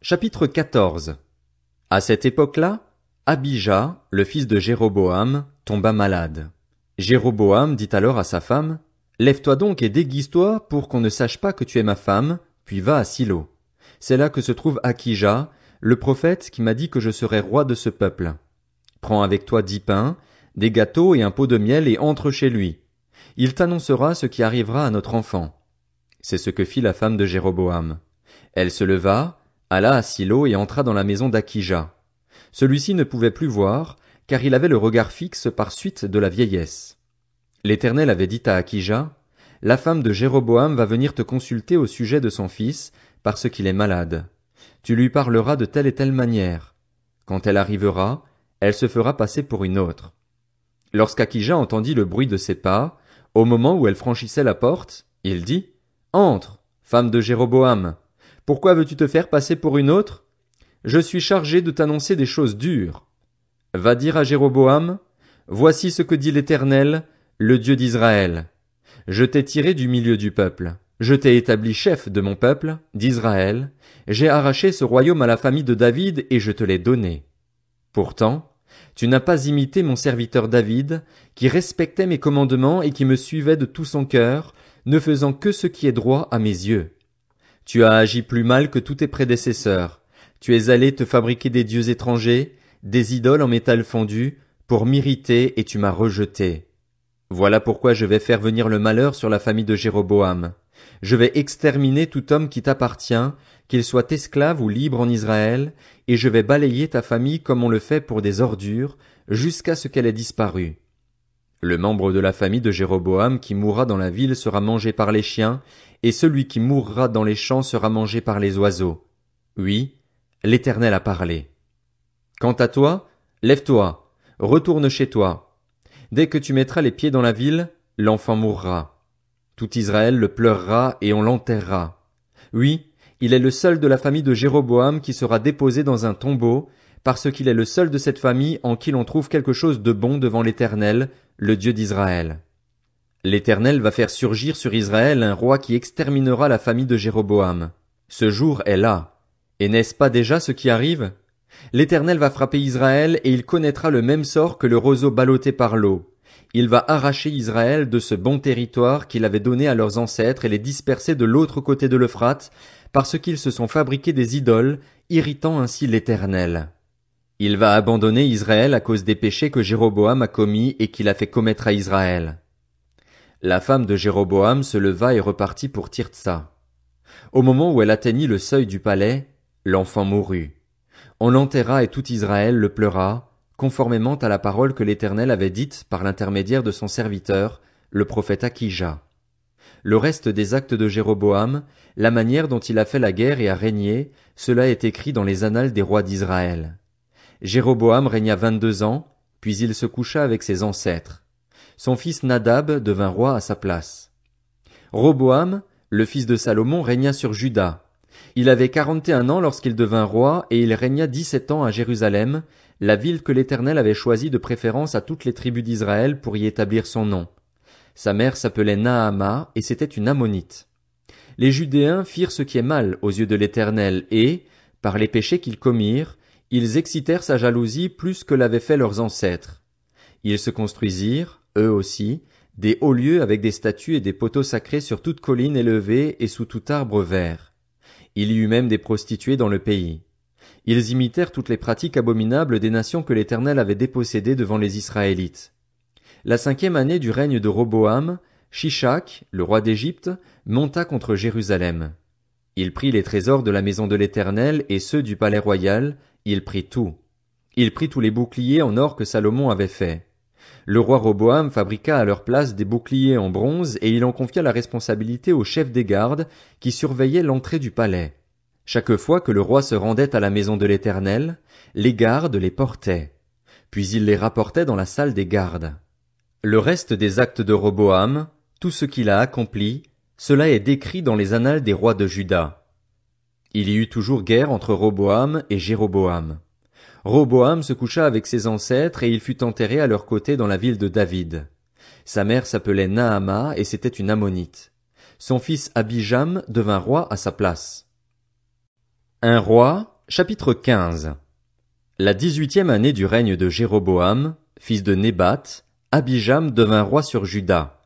chapitre 14. À cette époque-là, Abijah, le fils de Jéroboam, tomba malade. Jéroboam dit alors à sa femme, Lève-toi donc et déguise-toi pour qu'on ne sache pas que tu es ma femme, puis va à Silo. C'est là que se trouve Akijah, le prophète qui m'a dit que je serai roi de ce peuple. Prends avec toi dix pains, des gâteaux et un pot de miel et entre chez lui. Il t'annoncera ce qui arrivera à notre enfant. C'est ce que fit la femme de Jéroboam. Elle se leva, alla à Silo et entra dans la maison d'Akija. Celui-ci ne pouvait plus voir, car il avait le regard fixe par suite de la vieillesse. L'Éternel avait dit à Akija, La femme de Jéroboam va venir te consulter au sujet de son fils, parce qu'il est malade. Tu lui parleras de telle et telle manière. Quand elle arrivera, elle se fera passer pour une autre. Lorsqu'Akija entendit le bruit de ses pas, au moment où elle franchissait la porte, il dit, Entre, femme de Jéroboam. Pourquoi veux-tu te faire passer pour une autre Je suis chargé de t'annoncer des choses dures. Va dire à Jéroboam, Voici ce que dit l'Éternel, le Dieu d'Israël. Je t'ai tiré du milieu du peuple. Je t'ai établi chef de mon peuple, d'Israël. J'ai arraché ce royaume à la famille de David et je te l'ai donné. Pourtant, tu n'as pas imité mon serviteur David, qui respectait mes commandements et qui me suivait de tout son cœur, ne faisant que ce qui est droit à mes yeux. Tu as agi plus mal que tous tes prédécesseurs. Tu es allé te fabriquer des dieux étrangers, des idoles en métal fondu, pour m'irriter et tu m'as rejeté. Voilà pourquoi je vais faire venir le malheur sur la famille de Jéroboam. Je vais exterminer tout homme qui t'appartient, qu'il soit esclave ou libre en Israël, et je vais balayer ta famille comme on le fait pour des ordures, jusqu'à ce qu'elle ait disparu. Le membre de la famille de Jéroboam qui mourra dans la ville sera mangé par les chiens, et celui qui mourra dans les champs sera mangé par les oiseaux. Oui, l'Éternel a parlé. Quant à toi, lève-toi, retourne chez toi. Dès que tu mettras les pieds dans la ville, l'enfant mourra. Tout Israël le pleurera et on l'enterrera. Oui, il est le seul de la famille de Jéroboam qui sera déposé dans un tombeau, parce qu'il est le seul de cette famille en qui l'on trouve quelque chose de bon devant l'Éternel, le Dieu d'Israël. L'Éternel va faire surgir sur Israël un roi qui exterminera la famille de Jéroboam. Ce jour est là. Et n'est-ce pas déjà ce qui arrive? L'Éternel va frapper Israël et il connaîtra le même sort que le roseau ballotté par l'eau. Il va arracher Israël de ce bon territoire qu'il avait donné à leurs ancêtres et les disperser de l'autre côté de l'Euphrate, parce qu'ils se sont fabriqués des idoles, irritant ainsi l'Éternel. Il va abandonner Israël à cause des péchés que Jéroboam a commis et qu'il a fait commettre à Israël. La femme de Jéroboam se leva et repartit pour Tirtsa. Au moment où elle atteignit le seuil du palais, l'enfant mourut. On l'enterra et tout Israël le pleura, conformément à la parole que l'Éternel avait dite par l'intermédiaire de son serviteur, le prophète Akija. Le reste des actes de Jéroboam, la manière dont il a fait la guerre et a régné, cela est écrit dans les annales des rois d'Israël. Jéroboam régna vingt-deux ans, puis il se coucha avec ses ancêtres. Son fils Nadab devint roi à sa place. Roboam, le fils de Salomon, régna sur Juda. Il avait quarante et un ans lorsqu'il devint roi, et il régna dix-sept ans à Jérusalem, la ville que l'Éternel avait choisie de préférence à toutes les tribus d'Israël pour y établir son nom. Sa mère s'appelait Naama, et c'était une ammonite. Les Judéens firent ce qui est mal aux yeux de l'Éternel, et, par les péchés qu'ils commirent, ils excitèrent sa jalousie plus que l'avaient fait leurs ancêtres. Ils se construisirent, eux aussi, des hauts lieux avec des statues et des poteaux sacrés sur toute colline élevée et sous tout arbre vert. Il y eut même des prostituées dans le pays. Ils imitèrent toutes les pratiques abominables des nations que l'Éternel avait dépossédées devant les Israélites. La cinquième année du règne de Roboam, Shishak, le roi d'Égypte, monta contre Jérusalem. Il prit les trésors de la maison de l'Éternel et ceux du palais royal, il prit tout. Il prit tous les boucliers en or que Salomon avait fait. Le roi Roboam fabriqua à leur place des boucliers en bronze et il en confia la responsabilité au chef des gardes qui surveillait l'entrée du palais. Chaque fois que le roi se rendait à la maison de l'Éternel, les gardes les portaient. Puis il les rapportait dans la salle des gardes. Le reste des actes de Roboam, tout ce qu'il a accompli, cela est décrit dans les annales des rois de Juda. Il y eut toujours guerre entre Roboam et Jéroboam. Roboam se coucha avec ses ancêtres et il fut enterré à leur côté dans la ville de David. Sa mère s'appelait Nahama et c'était une ammonite. Son fils Abijam devint roi à sa place. Un roi, chapitre 15. La dix-huitième année du règne de Jéroboam, fils de Nébat, Abijam devint roi sur Juda.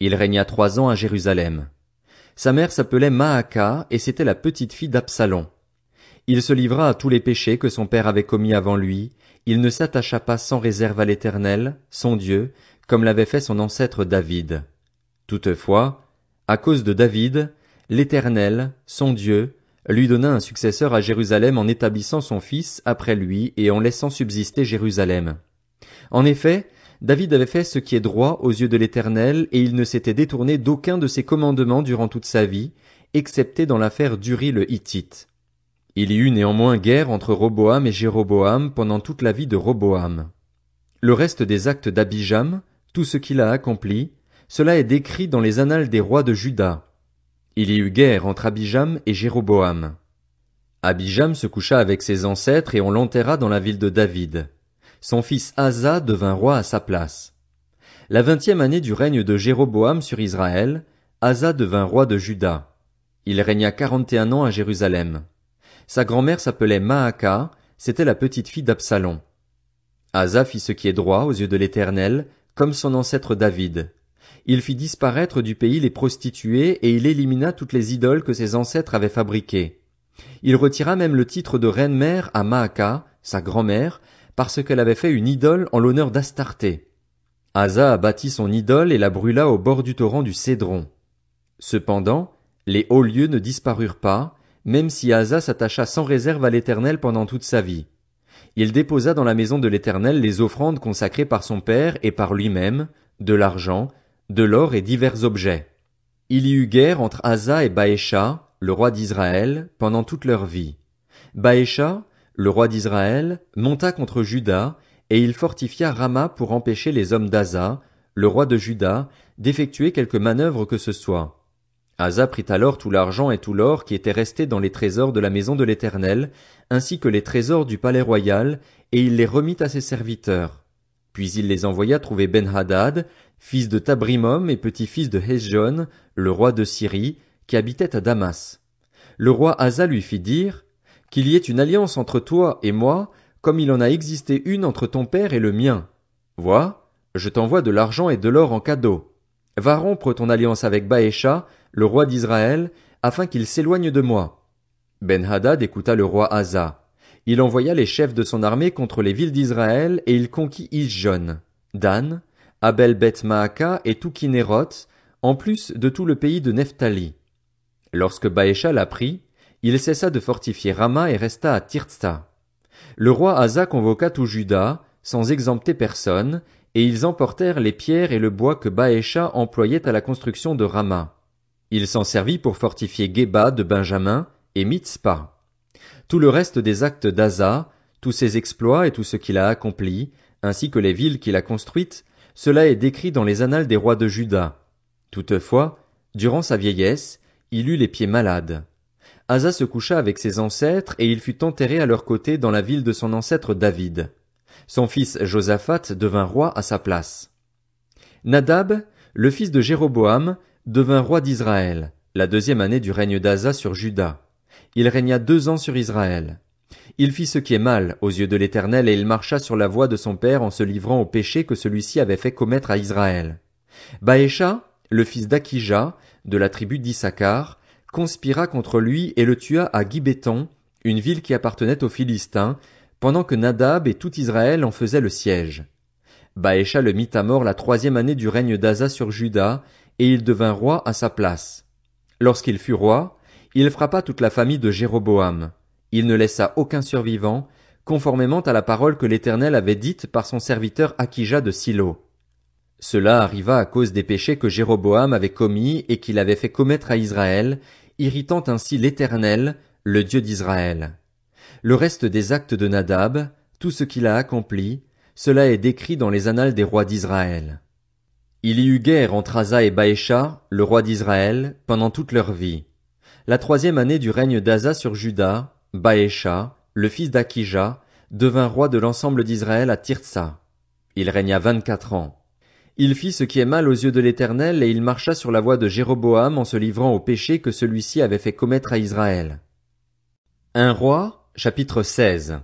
Il régna trois ans à Jérusalem. Sa mère s'appelait Maaka et c'était la petite-fille d'Absalom. Il se livra à tous les péchés que son père avait commis avant lui, il ne s'attacha pas sans réserve à l'Éternel, son Dieu, comme l'avait fait son ancêtre David. Toutefois, à cause de David, l'Éternel, son Dieu, lui donna un successeur à Jérusalem en établissant son fils après lui et en laissant subsister Jérusalem. En effet, David avait fait ce qui est droit aux yeux de l'Éternel, et il ne s'était détourné d'aucun de ses commandements durant toute sa vie, excepté dans l'affaire d'Uri le Hittite. Il y eut néanmoins guerre entre Roboam et Jéroboam pendant toute la vie de Roboam. Le reste des actes d'Abijam, tout ce qu'il a accompli, cela est décrit dans les annales des rois de Juda. Il y eut guerre entre Abijam et Jéroboam. Abijam se coucha avec ses ancêtres et on l'enterra dans la ville de David son fils Asa devint roi à sa place. La vingtième année du règne de Jéroboam sur Israël, Asa devint roi de Juda. Il régna quarante et un ans à Jérusalem. Sa grand-mère s'appelait Maaka, c'était la petite-fille d'Absalom. Asa fit ce qui est droit aux yeux de l'Éternel, comme son ancêtre David. Il fit disparaître du pays les prostituées et il élimina toutes les idoles que ses ancêtres avaient fabriquées. Il retira même le titre de reine-mère à Maaka, sa grand-mère, parce qu'elle avait fait une idole en l'honneur d'Astarté. Asa bâti son idole et la brûla au bord du torrent du Cédron. Cependant, les hauts lieux ne disparurent pas, même si Asa s'attacha sans réserve à l'Éternel pendant toute sa vie. Il déposa dans la maison de l'Éternel les offrandes consacrées par son père et par lui-même, de l'argent, de l'or et divers objets. Il y eut guerre entre Asa et Baécha, le roi d'Israël, pendant toute leur vie. Baécha, le roi d'Israël monta contre Juda, et il fortifia Rama pour empêcher les hommes d'Aza, le roi de Juda, d'effectuer quelque manœuvre que ce soit. Asa prit alors tout l'argent et tout l'or qui était resté dans les trésors de la maison de l'Éternel, ainsi que les trésors du palais royal, et il les remit à ses serviteurs. Puis il les envoya trouver Ben-Hadad, fils de Tabrimom et petit-fils de Hezjon, le roi de Syrie, qui habitait à Damas. Le roi Asa lui fit dire, qu'il y ait une alliance entre toi et moi, comme il en a existé une entre ton père et le mien. Vois, je t'envoie de l'argent et de l'or en cadeau. Va rompre ton alliance avec Baécha, le roi d'Israël, afin qu'il s'éloigne de moi. Ben Hadad écouta le roi Asa. Il envoya les chefs de son armée contre les villes d'Israël et il conquit Isjon, Dan, Abel Beth Maaka et Toukinéroth, en plus de tout le pays de Nephtali. Lorsque Baécha l'apprit, il cessa de fortifier Rama et resta à Tirtsa. Le roi Asa convoqua tout Juda, sans exempter personne, et ils emportèrent les pierres et le bois que Baécha employait à la construction de Rama. Il s'en servit pour fortifier Geba de Benjamin et Mitzpah. Tout le reste des actes d'Asa, tous ses exploits et tout ce qu'il a accompli, ainsi que les villes qu'il a construites, cela est décrit dans les annales des rois de Juda. Toutefois, durant sa vieillesse, il eut les pieds malades. Asa se coucha avec ses ancêtres et il fut enterré à leur côté dans la ville de son ancêtre David. Son fils Josaphat devint roi à sa place. Nadab, le fils de Jéroboam, devint roi d'Israël, la deuxième année du règne d'Asa sur Juda. Il régna deux ans sur Israël. Il fit ce qui est mal aux yeux de l'Éternel et il marcha sur la voie de son père en se livrant au péché que celui-ci avait fait commettre à Israël. Baécha, le fils d'Akija, de la tribu d'Issachar, conspira contre lui et le tua à Gibéton, une ville qui appartenait aux Philistins, pendant que Nadab et tout Israël en faisaient le siège. Baécha le mit à mort la troisième année du règne d'Aza sur Juda, et il devint roi à sa place. Lorsqu'il fut roi, il frappa toute la famille de Jéroboam. Il ne laissa aucun survivant, conformément à la parole que l'Éternel avait dite par son serviteur Akija de Silo. Cela arriva à cause des péchés que Jéroboam avait commis et qu'il avait fait commettre à Israël, irritant ainsi l'Éternel, le Dieu d'Israël. Le reste des actes de Nadab, tout ce qu'il a accompli, cela est décrit dans les annales des rois d'Israël. Il y eut guerre entre Asa et Baécha, le roi d'Israël, pendant toute leur vie. La troisième année du règne d'Asa sur Juda, Baécha, le fils d'Akija, devint roi de l'ensemble d'Israël à Tirsa. Il régna vingt-quatre ans. Il fit ce qui est mal aux yeux de l'Éternel, et il marcha sur la voie de Jéroboam en se livrant au péché que celui-ci avait fait commettre à Israël. Un roi, chapitre 16.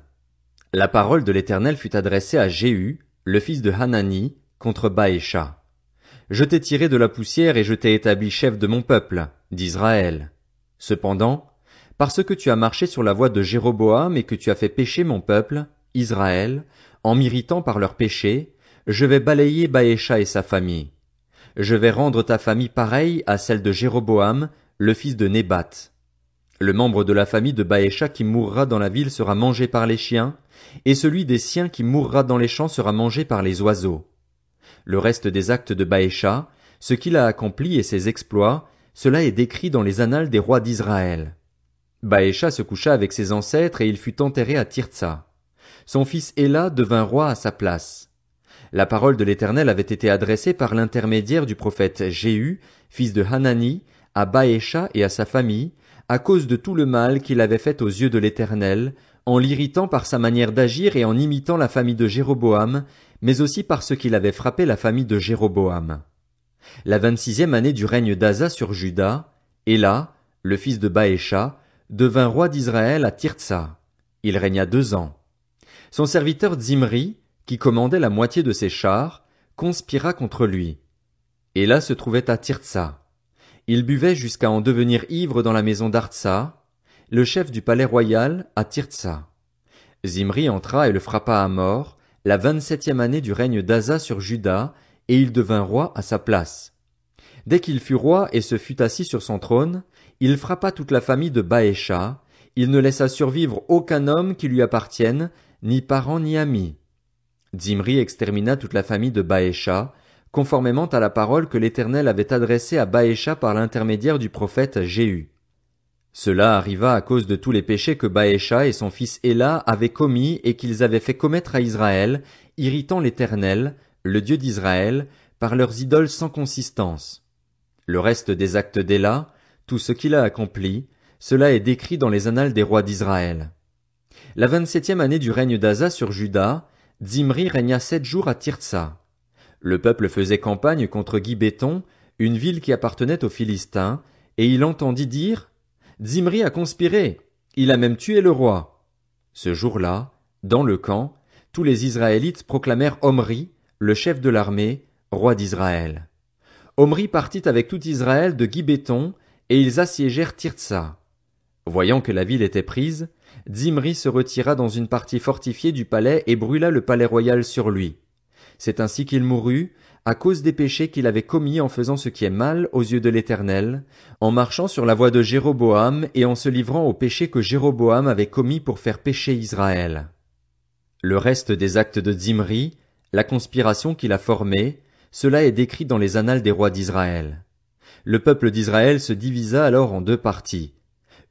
La parole de l'Éternel fut adressée à Jéhu, le fils de Hanani, contre Baécha. Je t'ai tiré de la poussière et je t'ai établi chef de mon peuple, d'Israël. Cependant, parce que tu as marché sur la voie de Jéroboam et que tu as fait pécher mon peuple, Israël, en m'irritant par leurs péchés, je vais balayer Baécha et sa famille. Je vais rendre ta famille pareille à celle de Jéroboam, le fils de Nébat. Le membre de la famille de Baécha qui mourra dans la ville sera mangé par les chiens, et celui des siens qui mourra dans les champs sera mangé par les oiseaux. Le reste des actes de Baécha, ce qu'il a accompli et ses exploits, cela est décrit dans les annales des rois d'Israël. Baécha se coucha avec ses ancêtres et il fut enterré à Tirtsa. Son fils Héla devint roi à sa place. La parole de l'Éternel avait été adressée par l'intermédiaire du prophète Jéhu, fils de Hanani, à Baécha et à sa famille, à cause de tout le mal qu'il avait fait aux yeux de l'Éternel, en l'irritant par sa manière d'agir et en imitant la famille de Jéroboam, mais aussi parce qu'il avait frappé la famille de Jéroboam. La vingt-sixième année du règne d'Aza sur Juda, Héla, le fils de Baécha, devint roi d'Israël à Tirtsa. Il régna deux ans. Son serviteur Zimri, qui commandait la moitié de ses chars, conspira contre lui. Et là se trouvait à Tirtsa. Il buvait jusqu'à en devenir ivre dans la maison d'Artsa, le chef du palais royal à Tirtsa. Zimri entra et le frappa à mort, la vingt-septième année du règne d'Aza sur Juda, et il devint roi à sa place. Dès qu'il fut roi et se fut assis sur son trône, il frappa toute la famille de Baécha, il ne laissa survivre aucun homme qui lui appartienne, ni parents ni amis. Zimri extermina toute la famille de Baécha, conformément à la parole que l'Éternel avait adressée à Baécha par l'intermédiaire du prophète Jéhu. Cela arriva à cause de tous les péchés que Baécha et son fils Éla avaient commis et qu'ils avaient fait commettre à Israël, irritant l'Éternel, le Dieu d'Israël, par leurs idoles sans consistance. Le reste des actes d'Éla, tout ce qu'il a accompli, cela est décrit dans les annales des rois d'Israël. La vingt-septième année du règne d'Asa sur Juda, Zimri régna sept jours à Tirtsa. Le peuple faisait campagne contre Gibéton, une ville qui appartenait aux Philistins, et il entendit dire Zimri a conspiré, il a même tué le roi. Ce jour-là, dans le camp, tous les Israélites proclamèrent Omri, le chef de l'armée, roi d'Israël. Omri partit avec tout Israël de Gibéton, et ils assiégèrent Tirtsa. Voyant que la ville était prise, Zimri se retira dans une partie fortifiée du palais et brûla le palais royal sur lui. C'est ainsi qu'il mourut, à cause des péchés qu'il avait commis en faisant ce qui est mal aux yeux de l'Éternel, en marchant sur la voie de Jéroboam et en se livrant aux péchés que Jéroboam avait commis pour faire pécher Israël. Le reste des actes de Zimri, la conspiration qu'il a formée, cela est décrit dans les annales des rois d'Israël. Le peuple d'Israël se divisa alors en deux parties,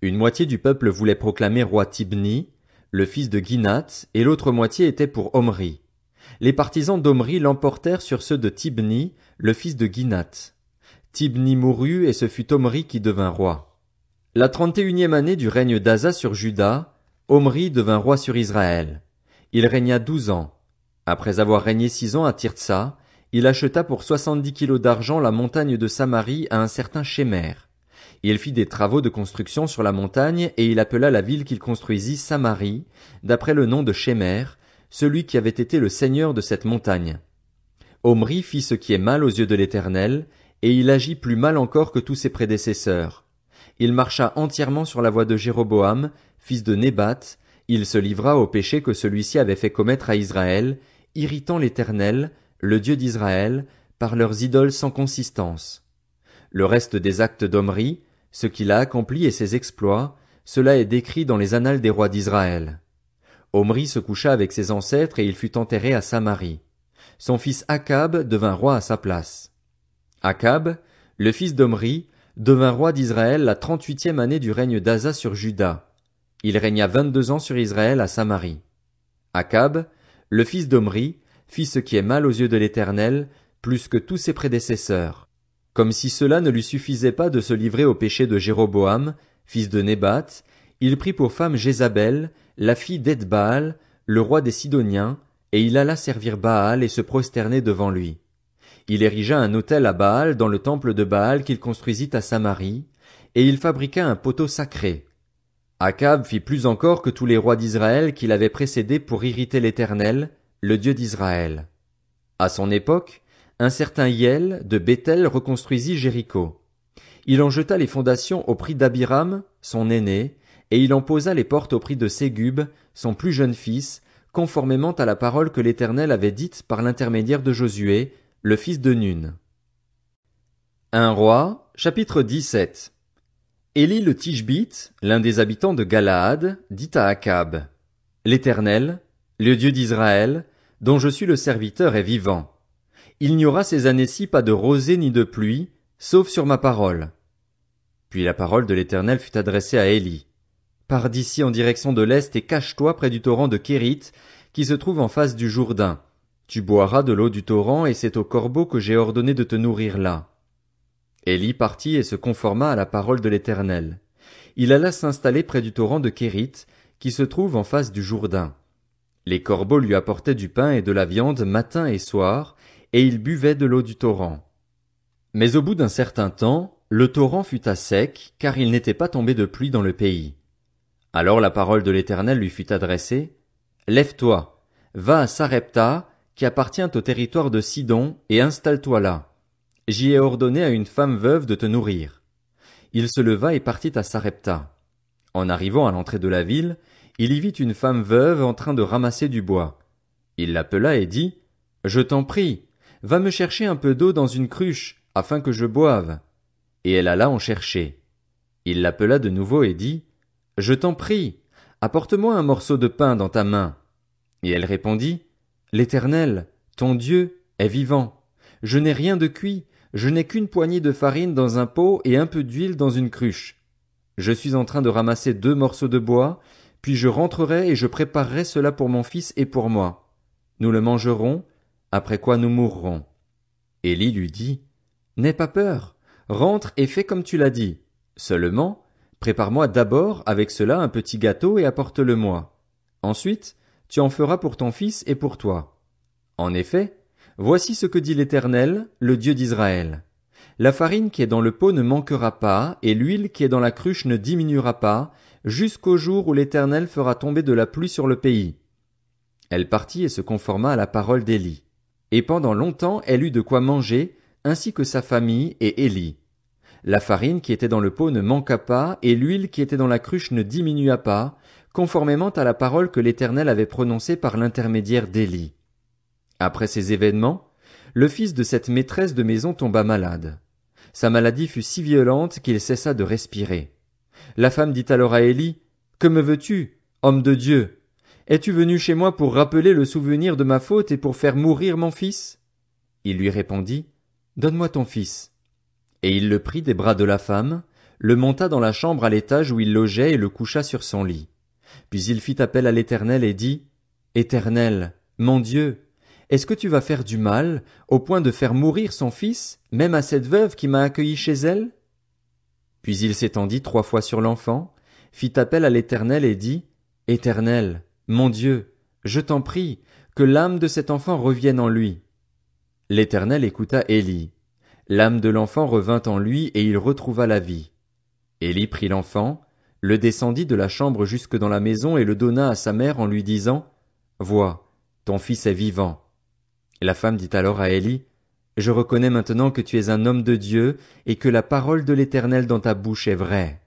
une moitié du peuple voulait proclamer roi Tibni, le fils de Ginath, et l'autre moitié était pour Omri. Les partisans d'Omri l'emportèrent sur ceux de Tibni, le fils de Ginath. Tibni mourut et ce fut Omri qui devint roi. La trente-et-unième année du règne d'Asa sur Juda, Omri devint roi sur Israël. Il régna douze ans. Après avoir régné six ans à Tirtsa, il acheta pour soixante-dix kilos d'argent la montagne de Samarie à un certain Shémer. Il fit des travaux de construction sur la montagne, et il appela la ville qu'il construisit Samarie, d'après le nom de Shémer, celui qui avait été le seigneur de cette montagne. Omri fit ce qui est mal aux yeux de l'Éternel, et il agit plus mal encore que tous ses prédécesseurs. Il marcha entièrement sur la voie de Jéroboam, fils de Nébat, il se livra au péché que celui-ci avait fait commettre à Israël, irritant l'Éternel, le Dieu d'Israël, par leurs idoles sans consistance. Le reste des actes d'Omri, ce qu'il a accompli et ses exploits, cela est décrit dans les annales des rois d'Israël. Omri se coucha avec ses ancêtres et il fut enterré à Samarie. Son fils Akab devint roi à sa place. Akab, le fils d'Omri, devint roi d'Israël la trente-huitième année du règne d'Aza sur Juda. Il régna vingt-deux ans sur Israël à Samarie. Akab, le fils d'Omri, fit ce qui est mal aux yeux de l'Éternel, plus que tous ses prédécesseurs comme si cela ne lui suffisait pas de se livrer au péché de Jéroboam, fils de Nébat, il prit pour femme Jézabel, la fille d'Edbaal, le roi des Sidoniens, et il alla servir Baal et se prosterner devant lui. Il érigea un autel à Baal dans le temple de Baal qu'il construisit à Samarie, et il fabriqua un poteau sacré. Akab fit plus encore que tous les rois d'Israël qu'il avait précédés pour irriter l'Éternel, le Dieu d'Israël. À son époque, un certain Yel de Bethel reconstruisit Jéricho. Il en jeta les fondations au prix d'Abiram, son aîné, et il en posa les portes au prix de Ségub, son plus jeune fils, conformément à la parole que l'Éternel avait dite par l'intermédiaire de Josué, le fils de Nun. Un roi, chapitre 17. Élie le Tishbite, l'un des habitants de Galaad, dit à Akab, L'Éternel, le Dieu d'Israël, dont je suis le serviteur est vivant. Il n'y aura ces années-ci pas de rosée ni de pluie, sauf sur ma parole. Puis la parole de l'Éternel fut adressée à Élie. Pars d'ici en direction de l'est et cache-toi près du torrent de Kérit, qui se trouve en face du Jourdain. Tu boiras de l'eau du torrent et c'est au corbeau que j'ai ordonné de te nourrir là. Élie partit et se conforma à la parole de l'Éternel. Il alla s'installer près du torrent de Kérit, qui se trouve en face du Jourdain. Les corbeaux lui apportaient du pain et de la viande matin et soir, et il buvait de l'eau du torrent. Mais au bout d'un certain temps, le torrent fut à sec, car il n'était pas tombé de pluie dans le pays. Alors la parole de l'Éternel lui fut adressée. Lève-toi, va à Sarepta, qui appartient au territoire de Sidon, et installe-toi là. J'y ai ordonné à une femme veuve de te nourrir. Il se leva et partit à Sarepta. En arrivant à l'entrée de la ville, il y vit une femme veuve en train de ramasser du bois. Il l'appela et dit, Je t'en prie, Va me chercher un peu d'eau dans une cruche, afin que je boive. Et elle alla en chercher. Il l'appela de nouveau et dit. Je t'en prie, apporte-moi un morceau de pain dans ta main. Et elle répondit. L'Éternel, ton Dieu, est vivant. Je n'ai rien de cuit, je n'ai qu'une poignée de farine dans un pot et un peu d'huile dans une cruche. Je suis en train de ramasser deux morceaux de bois, puis je rentrerai et je préparerai cela pour mon fils et pour moi. Nous le mangerons, après quoi nous mourrons. Élie lui dit, N'aie pas peur, rentre et fais comme tu l'as dit. Seulement, prépare-moi d'abord avec cela un petit gâteau et apporte-le-moi. Ensuite, tu en feras pour ton fils et pour toi. En effet, voici ce que dit l'Éternel, le Dieu d'Israël. La farine qui est dans le pot ne manquera pas, et l'huile qui est dans la cruche ne diminuera pas, jusqu'au jour où l'Éternel fera tomber de la pluie sur le pays. Elle partit et se conforma à la parole d'Élie et pendant longtemps elle eut de quoi manger, ainsi que sa famille et Élie. La farine qui était dans le pot ne manqua pas, et l'huile qui était dans la cruche ne diminua pas, conformément à la parole que l'Éternel avait prononcée par l'intermédiaire d'Élie. Après ces événements, le fils de cette maîtresse de maison tomba malade. Sa maladie fut si violente qu'il cessa de respirer. La femme dit alors à Élie, Que me veux-tu, homme de Dieu? Es-tu venu chez moi pour rappeler le souvenir de ma faute et pour faire mourir mon fils? Il lui répondit, Donne-moi ton fils. Et il le prit des bras de la femme, le monta dans la chambre à l'étage où il logeait et le coucha sur son lit. Puis il fit appel à l'Éternel et dit, Éternel, mon Dieu, est-ce que tu vas faire du mal, au point de faire mourir son fils, même à cette veuve qui m'a accueilli chez elle? Puis il s'étendit trois fois sur l'enfant, fit appel à l'Éternel et dit, Éternel, mon Dieu, je t'en prie, que l'âme de cet enfant revienne en lui. L'Éternel écouta Élie. L'âme de l'enfant revint en lui et il retrouva la vie. Élie prit l'enfant, le descendit de la chambre jusque dans la maison et le donna à sa mère en lui disant, Vois, ton fils est vivant. La femme dit alors à Élie, Je reconnais maintenant que tu es un homme de Dieu et que la parole de l'Éternel dans ta bouche est vraie.